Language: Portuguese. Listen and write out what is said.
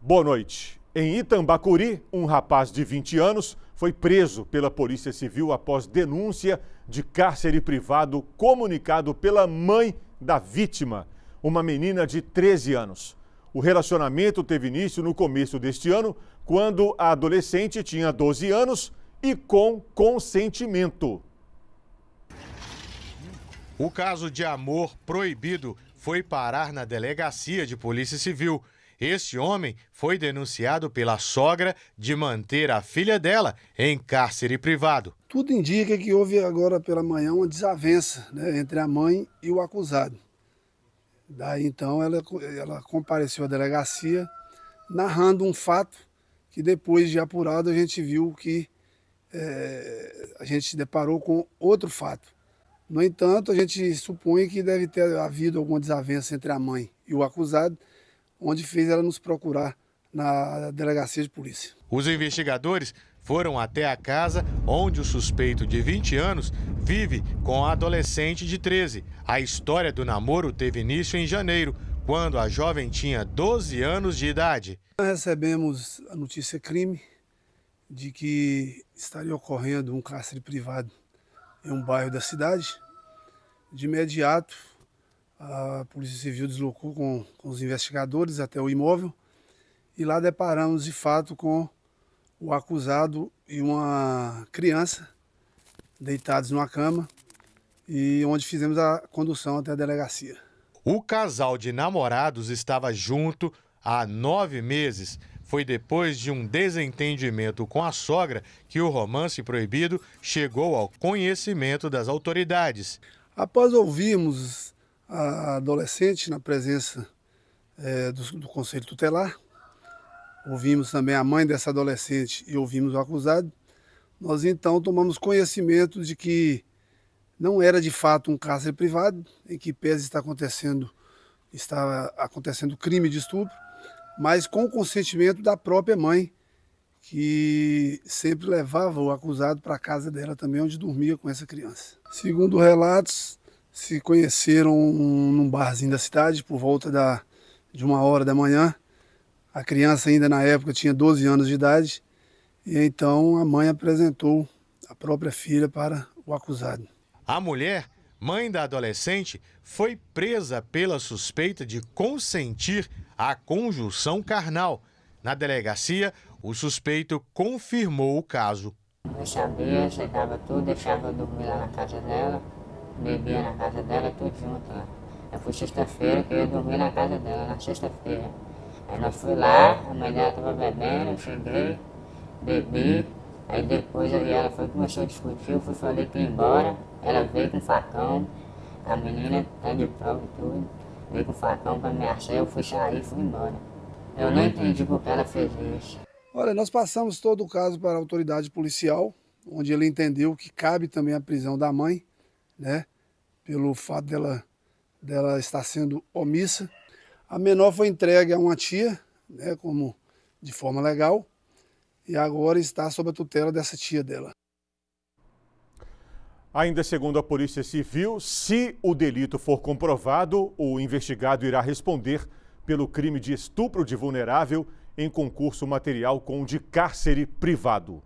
Boa noite. Em Itambacuri, um rapaz de 20 anos foi preso pela Polícia Civil após denúncia de cárcere privado comunicado pela mãe da vítima, uma menina de 13 anos. O relacionamento teve início no começo deste ano, quando a adolescente tinha 12 anos e com consentimento. O caso de amor proibido foi parar na delegacia de Polícia Civil este homem foi denunciado pela sogra de manter a filha dela em cárcere privado. Tudo indica que houve agora pela manhã uma desavença né, entre a mãe e o acusado. Daí então ela, ela compareceu à delegacia narrando um fato que depois de apurado a gente viu que é, a gente se deparou com outro fato. No entanto, a gente supõe que deve ter havido alguma desavença entre a mãe e o acusado, onde fez ela nos procurar na delegacia de polícia. Os investigadores foram até a casa onde o suspeito de 20 anos vive com a adolescente de 13. A história do namoro teve início em janeiro, quando a jovem tinha 12 anos de idade. Nós recebemos a notícia crime de que estaria ocorrendo um cárcere privado em um bairro da cidade. De imediato, a Polícia Civil deslocou com, com os investigadores até o imóvel e lá deparamos de fato com o acusado e uma criança deitados numa cama e onde fizemos a condução até a delegacia. O casal de namorados estava junto há nove meses. Foi depois de um desentendimento com a sogra que o romance proibido chegou ao conhecimento das autoridades. Após ouvirmos a adolescente na presença é, do, do Conselho Tutelar. Ouvimos também a mãe dessa adolescente e ouvimos o acusado. Nós então tomamos conhecimento de que não era de fato um cárcere privado, em que pese está acontecendo está acontecendo crime de estupro, mas com o consentimento da própria mãe, que sempre levava o acusado para a casa dela também, onde dormia com essa criança. Segundo relatos, se conheceram num barzinho da cidade por volta da, de uma hora da manhã. A criança ainda na época tinha 12 anos de idade e então a mãe apresentou a própria filha para o acusado. A mulher, mãe da adolescente, foi presa pela suspeita de consentir a conjunção carnal. Na delegacia, o suspeito confirmou o caso. Eu sabia, chegava tudo, deixava dormir lá na casa dela bebia na casa dela, tudo junto lá. Eu fui sexta-feira, que eu ia dormir na casa dela, na sexta-feira. Aí nós fui lá, a mãe dela tava bebendo, eu cheguei, bebi. Aí depois aí ela foi, começou a discutir, eu fui, falei que ia embora. Ela veio com facão, a menina tá de prova e tudo. Veio com facão pra me achar, eu fui sair e fui embora. Eu não entendi o que ela fez isso. Olha, nós passamos todo o caso para a autoridade policial, onde ele entendeu que cabe também a prisão da mãe, né? Pelo fato dela, dela estar sendo omissa. A menor foi entregue a uma tia, né? Como de forma legal, e agora está sob a tutela dessa tia dela. Ainda segundo a Polícia Civil, se o delito for comprovado, o investigado irá responder pelo crime de estupro de vulnerável em concurso material com o de cárcere privado.